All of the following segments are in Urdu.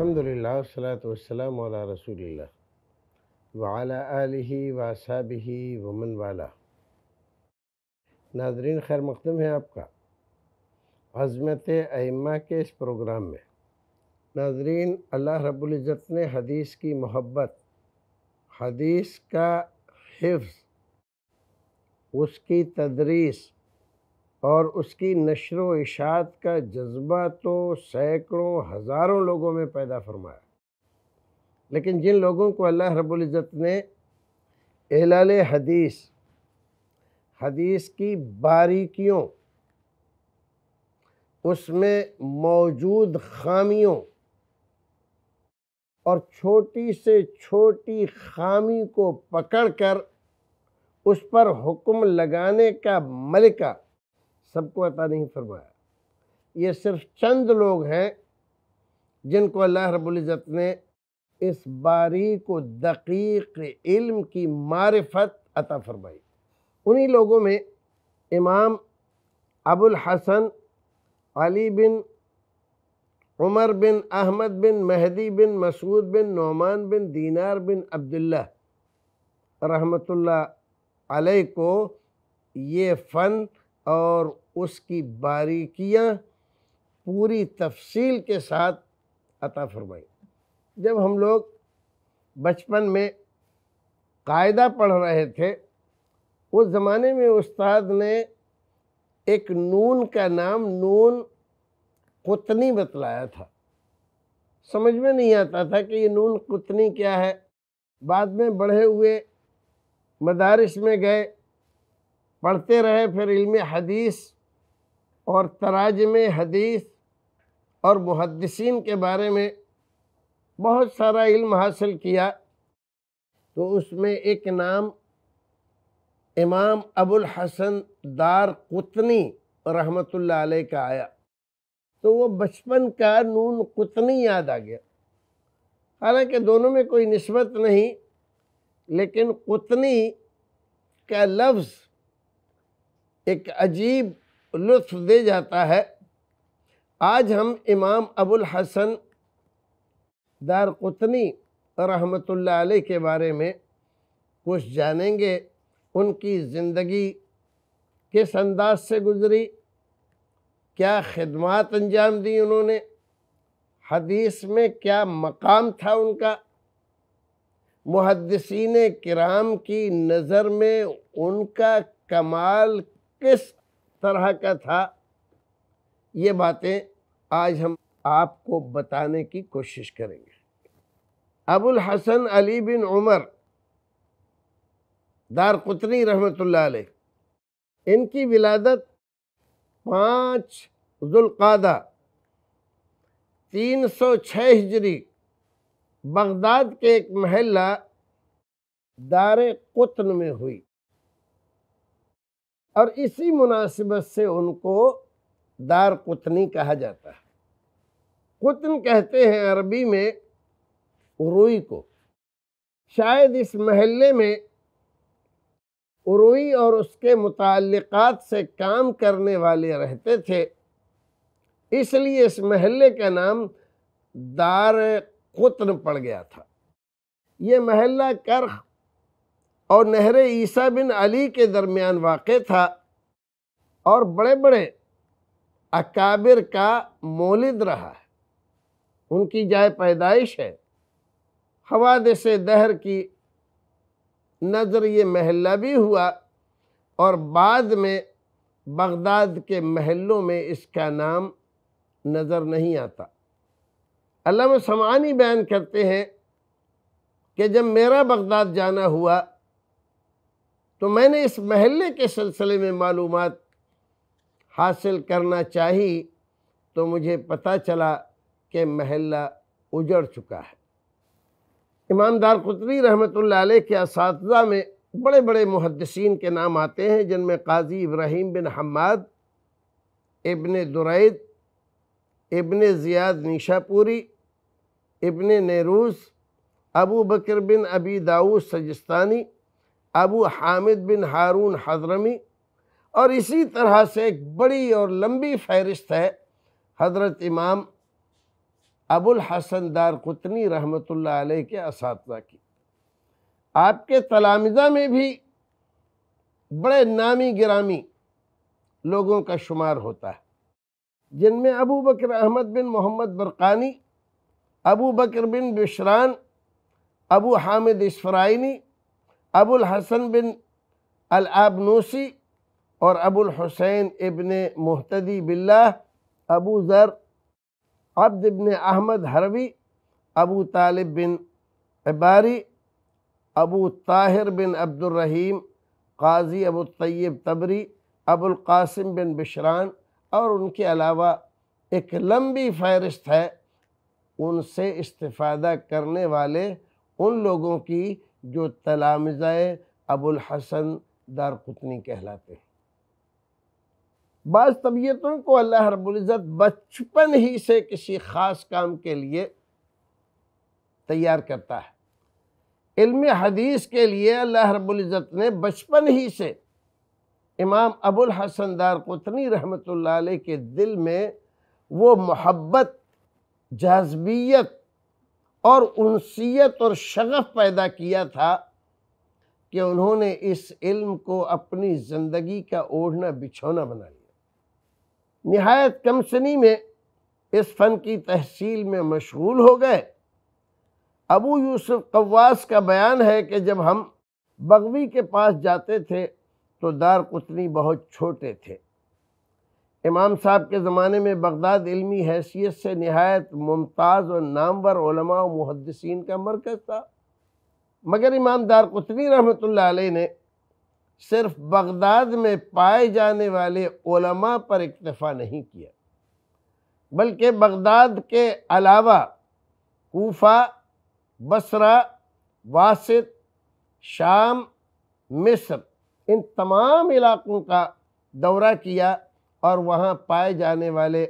الحمد للہ وسلاۃ وسلم علی رسول اللہ وعلی علیہ و صاحب ہی ومن والا ناظرین خیر مقدم ہے آپ کا عظمت ائمہ کے اس پروگرام میں ناظرین اللہ رب العزت نے حدیث کی محبت حدیث کا حفظ اس کی تدریس اور اس کی نشر و اشاعت کا جذبہ تو سینکڑوں ہزاروں لوگوں میں پیدا فرمایا لیکن جن لوگوں کو اللہ رب العزت نے اعلال حدیث حدیث کی باریکیوں اس میں موجود خامیوں اور چھوٹی سے چھوٹی خامی کو پکڑ کر اس پر حکم لگانے کا ملکہ سب کو عطا نہیں فرمایا یہ صرف چند لوگ ہیں جن کو اللہ رب العزت نے اس باریک و دقیق علم کی معرفت عطا فرمائی انہی لوگوں میں امام ابو الحسن علی بن عمر بن احمد بن مہدی بن مسعود بن نعمان بن دینار بن عبداللہ رحمۃ اللہ علیہ کو یہ فن اور اس کی باریکیاں پوری تفصیل کے ساتھ عطا فرمائی جب ہم لوگ بچپن میں قاعدہ پڑھ رہے تھے اس زمانے میں استاد نے ایک نون کا نام نون قطنی بتلایا تھا سمجھ میں نہیں آتا تھا کہ یہ نون قطنی کیا ہے بعد میں بڑھے ہوئے مدارس میں گئے پڑھتے رہے پھر علم حدیث اور تراجم حدیث اور محدثین کے بارے میں بہت سارا علم حاصل کیا تو اس میں ایک نام امام ابو الحسن دار قطنی رحمۃ اللہ علیہ کا آیا تو وہ بچپن کا نون قطنی یاد آ گیا حالانکہ دونوں میں کوئی نسبت نہیں لیکن قطنی کا لفظ ایک عجیب لطف دے جاتا ہے آج ہم امام ابو الحسن دار قطنی رحمت رحمۃ اللہ علیہ کے بارے میں کچھ جانیں گے ان کی زندگی کس انداز سے گزری کیا خدمات انجام دی انہوں نے حدیث میں کیا مقام تھا ان کا محدثین کرام کی نظر میں ان کا کمال کس طرح کا تھا یہ باتیں آج ہم آپ کو بتانے کی کوشش کریں گے ابو الحسن علی بن عمر دار قطنی رحمۃ اللہ علیہ ان کی ولادت پانچ ذوالقادہ تین سو چھ ہجری بغداد کے ایک محلہ دار قطن میں ہوئی اور اسی مناسبت سے ان کو دار قطنی کہا جاتا ہے قطن کہتے ہیں عربی میں عروئی کو شاید اس محلے میں عروئی اور اس کے متعلقات سے کام کرنے والے رہتے تھے اس لیے اس محلے کا نام دار قطن پڑ گیا تھا یہ محلہ کرخ اور نہر عیسیٰ بن علی کے درمیان واقع تھا اور بڑے بڑے اکابر کا مولد رہا ہے ان کی جائے پیدائش ہے حوادث دہر کی نظر یہ محلہ بھی ہوا اور بعد میں بغداد کے محلوں میں اس کا نام نظر نہیں آتا علامہ سمعانی بیان کرتے ہیں کہ جب میرا بغداد جانا ہوا تو میں نے اس محلے کے سلسلے میں معلومات حاصل کرنا چاہی تو مجھے پتہ چلا کہ محلہ اجڑ چکا ہے امام دار قطری رحمۃ اللہ علیہ کے اساتذہ میں بڑے بڑے محدثین کے نام آتے ہیں جن میں قاضی ابراہیم بن حماد ابن درید ابن زیاد نیشہ پوری ابن نیروز ابو بکر بن ابی داوس سجستانی ابو حامد بن ہارون حضرمی اور اسی طرح سے ایک بڑی اور لمبی فہرست ہے حضرت امام ابو الحسن دار قطنی رحمۃ اللہ علیہ کے اساتذہ کی آپ کے تلامزہ میں بھی بڑے نامی گرامی لوگوں کا شمار ہوتا ہے جن میں ابو بکر احمد بن محمد برقانی ابو بکر بن بشران ابو حامد اسفرائنی ابو الحسن بن العبنوسی اور ابو الحسین ابن محتدی باللہ ابو ذر عبد ابن احمد حروی ابو طالب بن عباری ابو طاہر بن عبد الرحیم قاضی ابو طیب تبری ابو القاسم بن بشران اور ان کے علاوہ ایک لمبی فہرست ہے ان سے استفادہ کرنے والے ان لوگوں کی جو تلامزہ ابو الحسن دار قطنی کہلاتے ہیں بعض طبیعتوں کو اللہ رب العزت بچپن ہی سے کسی خاص کام کے لیے تیار کرتا ہے علم حدیث کے لیے اللہ رب العزت نے بچپن ہی سے امام ابو الحسن دار قطنی رحمت اللہ علیہ کے دل میں وہ محبت جازبیت اور انسیت اور شغف پیدا کیا تھا کہ انہوں نے اس علم کو اپنی زندگی کا اوڑھنا بچھونا بنا لیا نہایت کمسنی میں اس فن کی تحصیل میں مشغول ہو گئے ابو یوسف قواس کا بیان ہے کہ جب ہم بغوی کے پاس جاتے تھے تو دار قطنی بہت چھوٹے تھے امام صاحب کے زمانے میں بغداد علمی حیثیت سے نہایت ممتاز و نامور علماء و محدثین کا مرکز تھا مگر امام دار قطبی رحمۃ اللہ علیہ نے صرف بغداد میں پائے جانے والے علماء پر اکتفا نہیں کیا بلکہ بغداد کے علاوہ کوفہ بصرہ واسط شام مصر ان تمام علاقوں کا دورہ کیا اور وہاں پائے جانے والے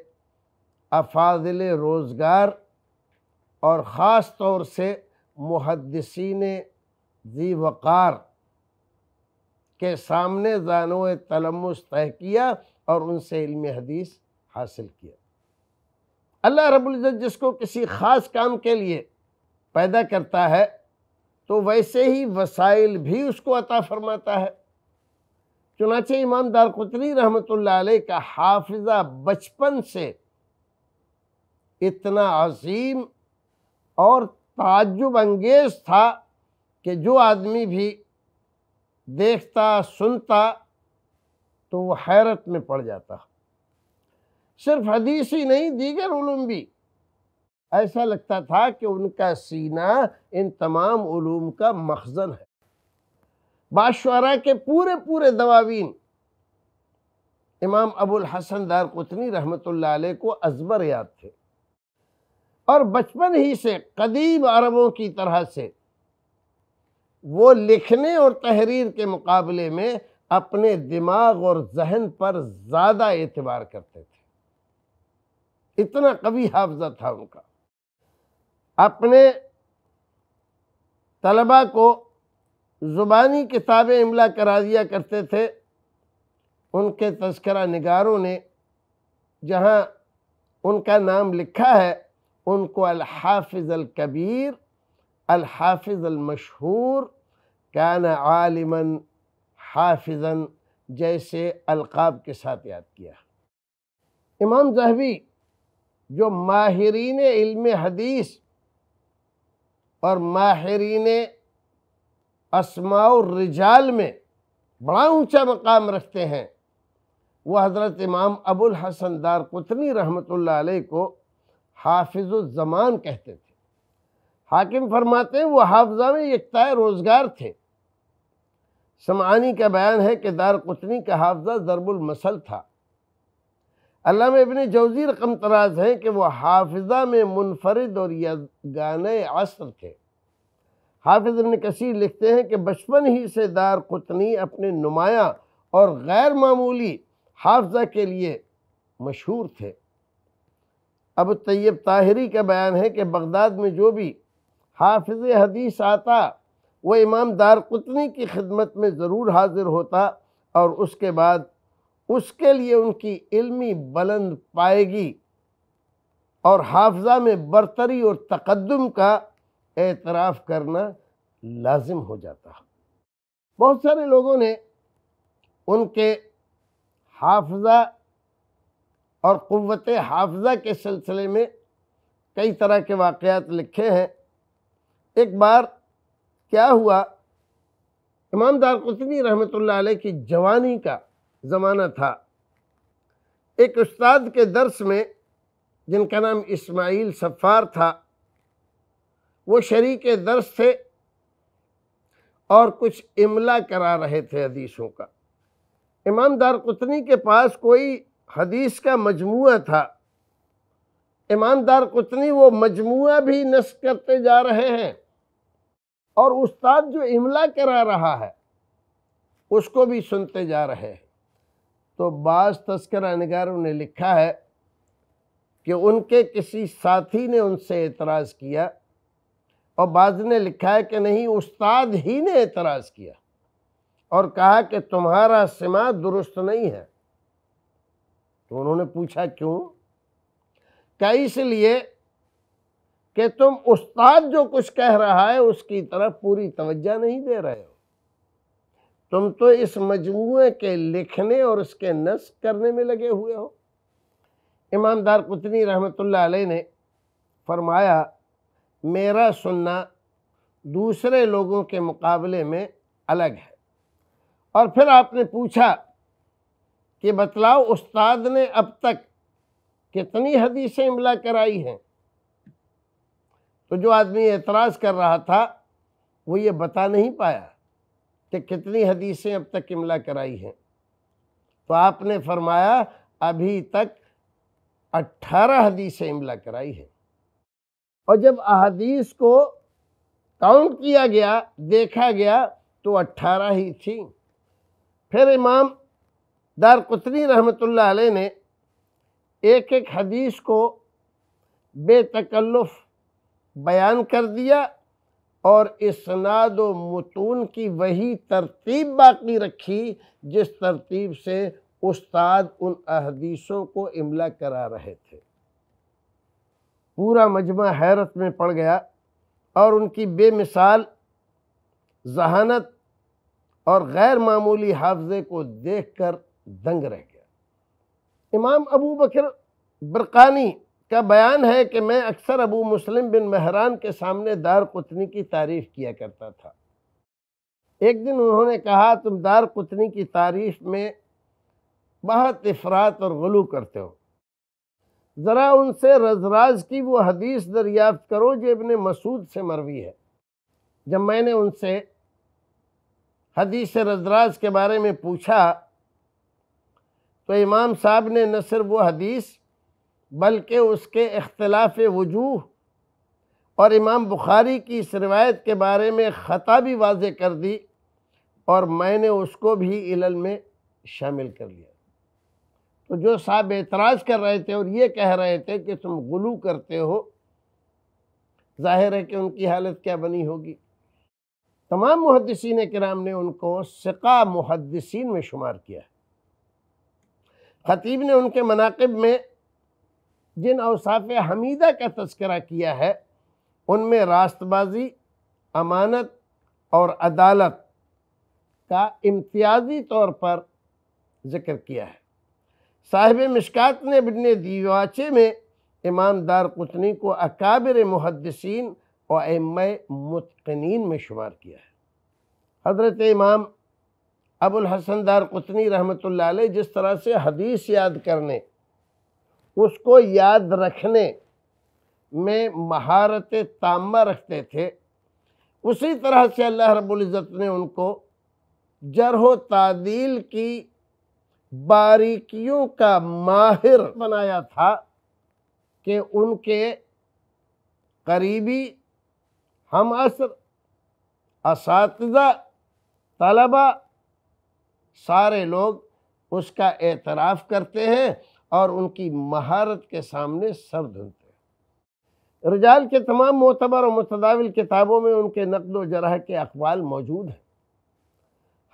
افاضل روزگار اور خاص طور سے محدثین ذی وقار کے سامنے زانو تلمس طے کیا اور ان سے علم حدیث حاصل کیا اللہ رب العزت جس کو کسی خاص کام کے لیے پیدا کرتا ہے تو ویسے ہی وسائل بھی اس کو عطا فرماتا ہے چنانچہ امام دار قطری رحمتہ اللہ علیہ کا حافظہ بچپن سے اتنا عظیم اور تعجب انگیز تھا کہ جو آدمی بھی دیکھتا سنتا تو وہ حیرت میں پڑ جاتا صرف حدیث ہی نہیں دیگر علوم بھی ایسا لگتا تھا کہ ان کا سینہ ان تمام علوم کا مخزن ہے بادشرا کے پورے پورے دواوین امام ابو الحسن دار قطنی رحمت اللہ علیہ کو ازبر یاد تھے اور بچپن ہی سے قدیم عربوں کی طرح سے وہ لکھنے اور تحریر کے مقابلے میں اپنے دماغ اور ذہن پر زیادہ اعتبار کرتے تھے اتنا قوی حافظہ تھا ان کا اپنے طلبہ کو زبانی کتابیں املا کرا دیا کرتے تھے ان کے تذکرہ نگاروں نے جہاں ان کا نام لکھا ہے ان کو الحافظ الکبیر الحافظ المشہور کان عالما حافظا جیسے القاب کے ساتھ یاد کیا امام زہبی جو ماہرین علم حدیث اور ماہرین اسماء الرجال میں بڑا اونچا مقام رکھتے ہیں وہ حضرت امام ابو الحسن دار قطنی رحمت اللہ علیہ کو حافظ الزمان کہتے تھے حاکم فرماتے ہیں وہ حافظہ میں ایک روزگار تھے سمعانی کا بیان ہے کہ دار قطنی کا حافظہ ضرب المثل تھا علامہ میں ابن جوزی رقم تراز ہیں کہ وہ حافظہ میں منفرد اور یگانہ عصر تھے حافظ ابن کثیر لکھتے ہیں کہ بچپن ہی سے دار قطنی اپنے نمایاں اور غیر معمولی حافظہ کے لیے مشہور تھے ابو طیب طاہری کا بیان ہے کہ بغداد میں جو بھی حافظ حدیث آتا وہ امام دار قطنی کی خدمت میں ضرور حاضر ہوتا اور اس کے بعد اس کے لیے ان کی علمی بلند پائے گی اور حافظہ میں برتری اور تقدم کا اعتراف کرنا لازم ہو جاتا بہت سارے لوگوں نے ان کے حافظہ اور قوت حافظہ کے سلسلے میں کئی طرح کے واقعات لکھے ہیں ایک بار کیا ہوا امام دار قطبی رحمۃ اللہ علیہ کی جوانی کا زمانہ تھا ایک استاد کے درس میں جن کا نام اسماعیل صفار تھا وہ شریک درس تھے اور کچھ املا کرا رہے تھے حدیثوں کا امام دار قطنی کے پاس کوئی حدیث کا مجموعہ تھا امام دار قطنی وہ مجموعہ بھی نصب کرتے جا رہے ہیں اور استاد جو املا کرا رہا ہے اس کو بھی سنتے جا رہے ہیں تو بعض تذکرہ نگاروں نے لکھا ہے کہ ان کے کسی ساتھی نے ان سے اعتراض کیا اور بعض نے لکھا ہے کہ نہیں استاد ہی نے اعتراض کیا اور کہا کہ تمہارا سما درست نہیں ہے تو انہوں نے پوچھا کیوں کیا اس لیے کہ تم استاد جو کچھ کہہ رہا ہے اس کی طرف پوری توجہ نہیں دے رہے ہو تم تو اس مجموعے کے لکھنے اور اس کے نسب کرنے میں لگے ہوئے ہو امام دار پتنی رحمت اللہ علیہ نے فرمایا میرا سننا دوسرے لوگوں کے مقابلے میں الگ ہے اور پھر آپ نے پوچھا کہ بتلاؤ استاد نے اب تک کتنی حدیثیں املا کرائی ہیں تو جو آدمی اعتراض کر رہا تھا وہ یہ بتا نہیں پایا کہ کتنی حدیثیں اب تک املا کرائی ہیں تو آپ نے فرمایا ابھی تک اٹھارہ حدیثیں املا کرائی ہیں اور جب احادیث کو کاؤنٹ کیا گیا دیکھا گیا تو اٹھارہ ہی تھیں پھر امام دار قطری رحمۃ اللہ علیہ نے ایک ایک حدیث کو بے تکلف بیان کر دیا اور اسناد و متون کی وہی ترتیب باقی رکھی جس ترتیب سے استاد ان احدیثوں کو املا کرا رہے تھے پورا مجمع حیرت میں پڑ گیا اور ان کی بے مثال ذہانت اور غیر معمولی حافظے کو دیکھ کر دنگ رہ گیا امام ابو بکر برقانی کا بیان ہے کہ میں اکثر ابو مسلم بن مہران کے سامنے دار قطنی کی تعریف کیا کرتا تھا ایک دن انہوں نے کہا تم دار قطنی کی تعریف میں بہت افراد اور غلو کرتے ہو ذرا ان سے رزراز کی وہ حدیث دریافت کرو جو ابن مسعود سے مروی ہے جب میں نے ان سے حدیث رزراز کے بارے میں پوچھا تو امام صاحب نے نہ صرف وہ حدیث بلکہ اس کے اختلاف وجوہ اور امام بخاری کی اس روایت کے بارے میں خطا بھی واضح کر دی اور میں نے اس کو بھی علل میں شامل کر لیا تو جو صاحب اعتراض کر رہے تھے اور یہ کہہ رہے تھے کہ تم غلو کرتے ہو ظاہر ہے کہ ان کی حالت کیا بنی ہوگی تمام محدثین کرام نے ان کو سقہ محدثین میں شمار کیا ہے خطیب نے ان کے مناقب میں جن اوصاف حمیدہ کا تذکرہ کیا ہے ان میں راست بازی امانت اور عدالت کا امتیازی طور پر ذکر کیا ہے صاحب مشکات نے ابن دیواچے میں امام دار قطنی کو اکابر محدثین اور امہ متقنین میں شمار کیا ہے حضرت امام ابو الحسن دار قطنی رحمۃ اللہ علیہ جس طرح سے حدیث یاد کرنے اس کو یاد رکھنے میں مہارت تامہ رکھتے تھے اسی طرح سے اللہ رب العزت نے ان کو جرح و تعدیل کی باریکیوں کا ماہر بنایا تھا کہ ان کے قریبی ہم اثر اساتذہ طلبہ سارے لوگ اس کا اعتراف کرتے ہیں اور ان کی مہارت کے سامنے سر دھنتے ہیں رجال کے تمام معتبر و متداول کتابوں میں ان کے نقد و جرح کے اقوال موجود ہیں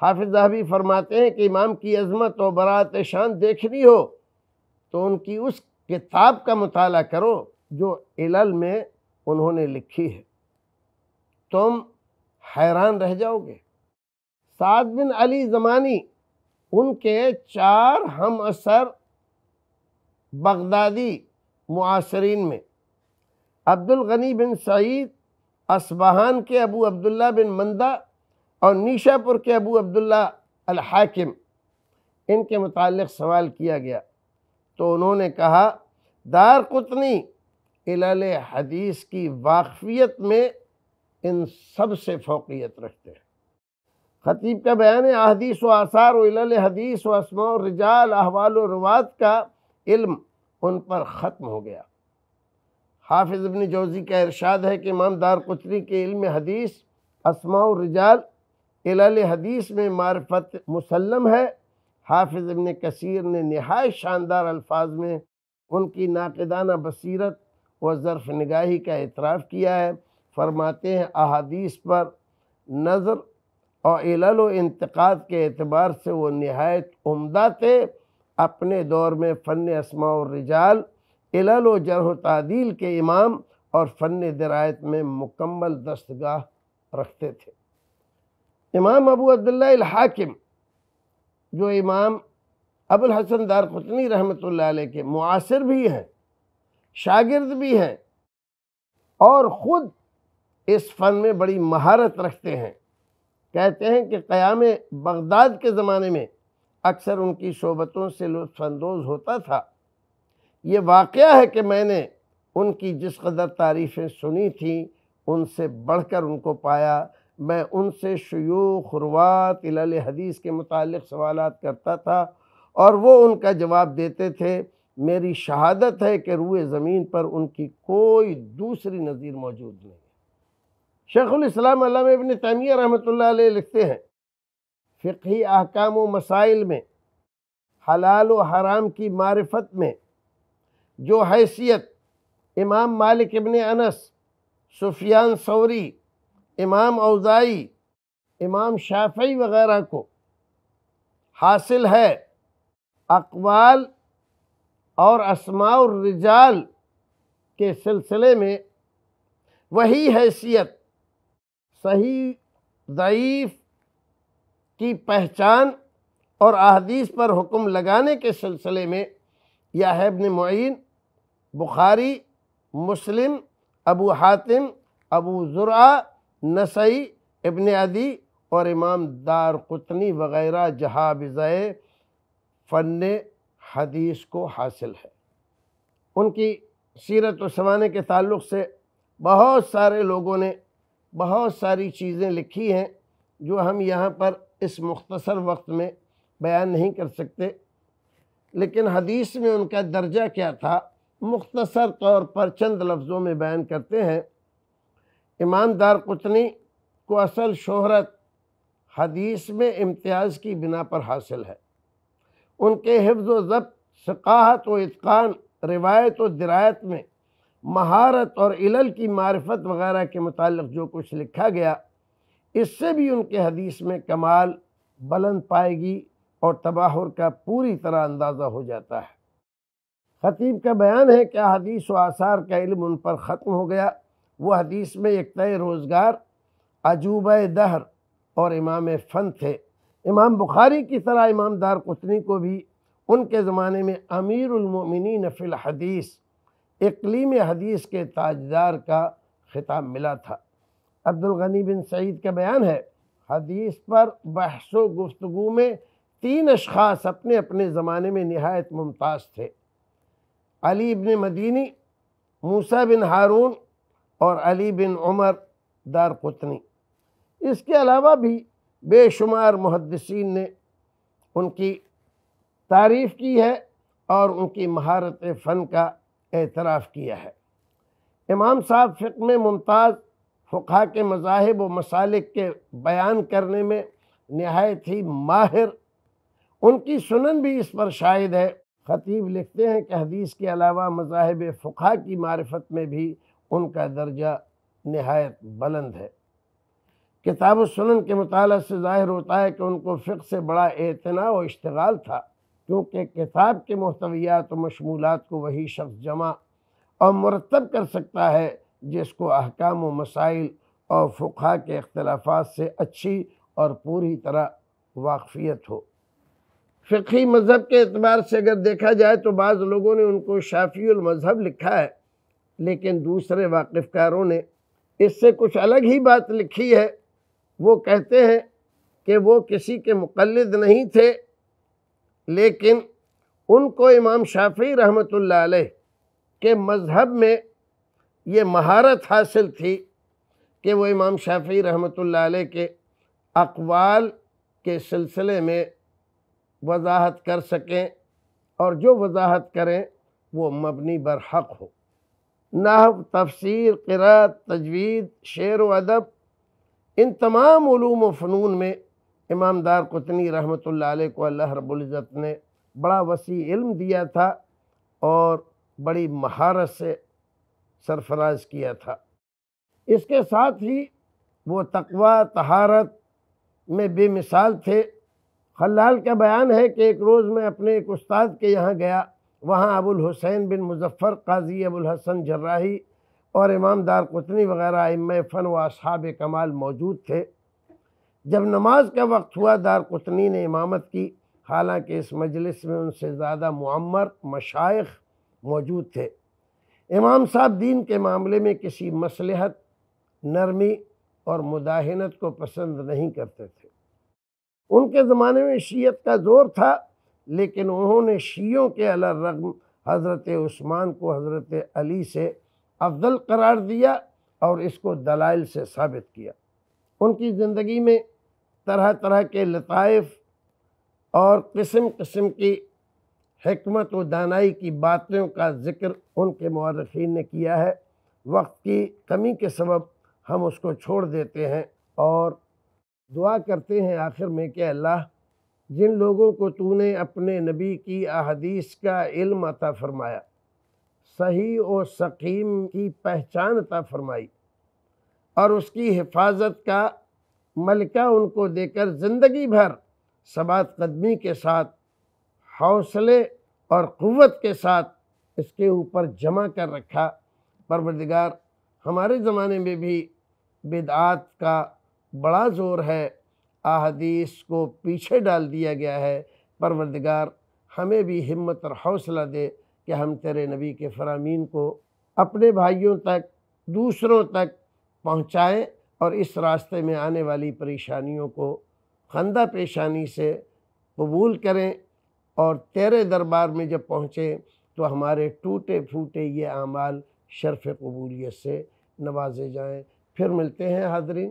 حافظ ذہبی فرماتے ہیں کہ امام کی عظمت و برات شان دیکھنی ہو تو ان کی اس کتاب کا مطالعہ کرو جو علل میں انہوں نے لکھی ہے تم حیران رہ جاؤ گے سعد بن علی زمانی ان کے چار ہم اثر بغدادی معاصرین میں عبد الغنی بن سعید اسبہان کے ابو عبداللہ بن مندہ اور نیشا پور کے ابو عبداللہ الحاکم ان کے متعلق سوال کیا گیا تو انہوں نے کہا دار قطنی علال حدیث کی واقفیت میں ان سب سے فوقیت رکھتے ہیں خطیب کا بیان ہے احادیث و آثار و علال حدیث و اسماء و رجال احوال و روات کا علم ان پر ختم ہو گیا حافظ ابن جوزی کا ارشاد ہے کہ امام دار قطنی کے علم حدیث اسماء و رجال علل حدیث میں معرفت مسلم ہے حافظ ابن کثیر نے نہایت شاندار الفاظ میں ان کی ناقدانہ بصیرت و ظرف نگاہی کا اعتراف کیا ہے فرماتے ہیں احادیث پر نظر اور علل و انتقاد کے اعتبار سے وہ نہایت عمدہ تھے اپنے دور میں فن اسماء و رجال علل و جرح و تعدیل کے امام اور فن درایت میں مکمل دستگاہ رکھتے تھے امام ابو عبداللہ الحاکم جو امام ابو الحسن دار قطنی رحمۃ اللہ علیہ کے معاصر بھی ہیں شاگرد بھی ہیں اور خود اس فن میں بڑی مہارت رکھتے ہیں کہتے ہیں کہ قیام بغداد کے زمانے میں اکثر ان کی صحبتوں سے لطف اندوز ہوتا تھا یہ واقعہ ہے کہ میں نے ان کی جس قدر تعریفیں سنی تھیں ان سے بڑھ کر ان کو پایا میں ان سے شیوخ خروات علل حدیث کے متعلق سوالات کرتا تھا اور وہ ان کا جواب دیتے تھے میری شہادت ہے کہ روئے زمین پر ان کی کوئی دوسری نظیر موجود نہیں شیخ الاسلام علامہ ابن تعمیر رحمۃ اللہ علیہ لکھتے ہیں فقہی احکام و مسائل میں حلال و حرام کی معرفت میں جو حیثیت امام مالک ابن انس سفیان سوری امام اوزائی امام شافعی وغیرہ کو حاصل ہے اقوال اور اسماع الرجال کے سلسلے میں وہی حیثیت صحیح ضعیف کی پہچان اور احادیث پر حکم لگانے کے سلسلے میں یا ابن معین بخاری مسلم ابو حاتم ابو ذرا نسائی ابن عدی اور امام دار قطنی وغیرہ جہاں بزائے فن حدیث کو حاصل ہے ان کی سیرت و سوانے کے تعلق سے بہت سارے لوگوں نے بہت ساری چیزیں لکھی ہیں جو ہم یہاں پر اس مختصر وقت میں بیان نہیں کر سکتے لیکن حدیث میں ان کا درجہ کیا تھا مختصر طور پر چند لفظوں میں بیان کرتے ہیں ایماندار قطنی کو اصل شہرت حدیث میں امتیاز کی بنا پر حاصل ہے ان کے حفظ و ضبط ثقاحت و اتقان روایت و درایت میں مہارت اور علل کی معرفت وغیرہ کے متعلق جو کچھ لکھا گیا اس سے بھی ان کے حدیث میں کمال بلند پائے گی اور تباہر کا پوری طرح اندازہ ہو جاتا ہے خطیب کا بیان ہے کہ حدیث و آثار کا علم ان پر ختم ہو گیا وہ حدیث میں ایک روزگار عجوبہ دہر اور امام فن تھے امام بخاری کی طرح امام دار قطنی کو بھی ان کے زمانے میں امیر المومنین فی الحدیث اقلیم حدیث کے تاجدار کا خطاب ملا تھا عبدالغنی بن سعید کا بیان ہے حدیث پر بحث و گفتگو میں تین اشخاص اپنے اپنے زمانے میں نہایت ممتاز تھے علی ابن مدینی موسیٰ بن ہارون اور علی بن عمر دار قطنی اس کے علاوہ بھی بے شمار محدثین نے ان کی تعریف کی ہے اور ان کی مہارت فن کا اعتراف کیا ہے امام صاحب فقہ میں ممتاز فقہ کے مذاہب و مسالک کے بیان کرنے میں نہایت ہی ماہر ان کی سنن بھی اس پر شاید ہے خطیب لکھتے ہیں کہ حدیث کے علاوہ مذاہب فقہ کی معرفت میں بھی ان کا درجہ نہایت بلند ہے کتاب و سنن کے مطالعہ سے ظاہر ہوتا ہے کہ ان کو فقہ سے بڑا اعتنا و اشتغال تھا کیونکہ کتاب کے محتویات و مشمولات کو وہی شخص جمع اور مرتب کر سکتا ہے جس کو احکام و مسائل اور فقہ کے اختلافات سے اچھی اور پوری طرح واقفیت ہو فقہی مذہب کے اعتبار سے اگر دیکھا جائے تو بعض لوگوں نے ان کو شافی المذہب لکھا ہے لیکن دوسرے واقف کاروں نے اس سے کچھ الگ ہی بات لکھی ہے وہ کہتے ہیں کہ وہ کسی کے مقلد نہیں تھے لیکن ان کو امام شافی رحمۃ اللہ علیہ کے مذہب میں یہ مہارت حاصل تھی کہ وہ امام شافی رحمۃ اللہ علیہ کے اقوال کے سلسلے میں وضاحت کر سکیں اور جو وضاحت کریں وہ مبنی برحق ہو نحو تفسیر قرأت تجوید شعر و ادب ان تمام علوم و فنون میں امام دار قطنی رحمۃ اللہ علیہ کو اللہ رب العزت نے بڑا وسیع علم دیا تھا اور بڑی مہارت سے سرفراز کیا تھا اس کے ساتھ ہی وہ تقوی تہارت میں بے مثال تھے خلال کا بیان ہے کہ ایک روز میں اپنے ایک استاد کے یہاں گیا وہاں ابو الحسین بن مظفر قاضی ابو الحسن جراحی اور امام دار قطنی وغیرہ ام فن و اصحاب کمال موجود تھے جب نماز کا وقت ہوا دار قطنی نے امامت کی حالانکہ اس مجلس میں ان سے زیادہ معمر مشائق موجود تھے امام صاحب دین کے معاملے میں کسی مصلحت نرمی اور مداہنت کو پسند نہیں کرتے تھے ان کے زمانے میں شیعت کا زور تھا لیکن انہوں نے شیعوں کے الرغم حضرت عثمان کو حضرت علی سے افضل قرار دیا اور اس کو دلائل سے ثابت کیا ان کی زندگی میں طرح طرح کے لطائف اور قسم قسم کی حکمت و دانائی کی باتوں کا ذکر ان کے مورخین نے کیا ہے وقت کی کمی کے سبب ہم اس کو چھوڑ دیتے ہیں اور دعا کرتے ہیں آخر میں کہ اللہ جن لوگوں کو تو نے اپنے نبی کی احادیث کا علم عطا فرمایا صحیح و سقیم کی پہچان عطا فرمائی اور اس کی حفاظت کا ملکہ ان کو دے کر زندگی بھر سبات قدمی کے ساتھ حوصلے اور قوت کے ساتھ اس کے اوپر جمع کر رکھا پروردگار ہمارے زمانے میں بھی بدعات کا بڑا زور ہے احادیث کو پیچھے ڈال دیا گیا ہے پروردگار ہمیں بھی ہمت اور حوصلہ دے کہ ہم تیرے نبی کے فرامین کو اپنے بھائیوں تک دوسروں تک پہنچائیں اور اس راستے میں آنے والی پریشانیوں کو خندہ پیشانی سے قبول کریں اور تیرے دربار میں جب پہنچیں تو ہمارے ٹوٹے پھوٹے یہ اعمال شرف قبولیت سے نوازے جائیں پھر ملتے ہیں حاضرین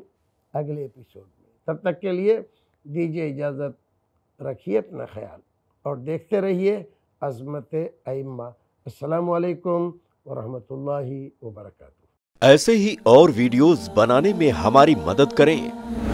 اگلے اپیسوڈ تب تک کے لیے دیجیے اجازت رکھیے اپنا خیال اور دیکھتے رہیے عظمت ائمہ السلام علیکم ورحمۃ اللہ وبرکاتہ ایسے ہی اور ویڈیوز بنانے میں ہماری مدد کریں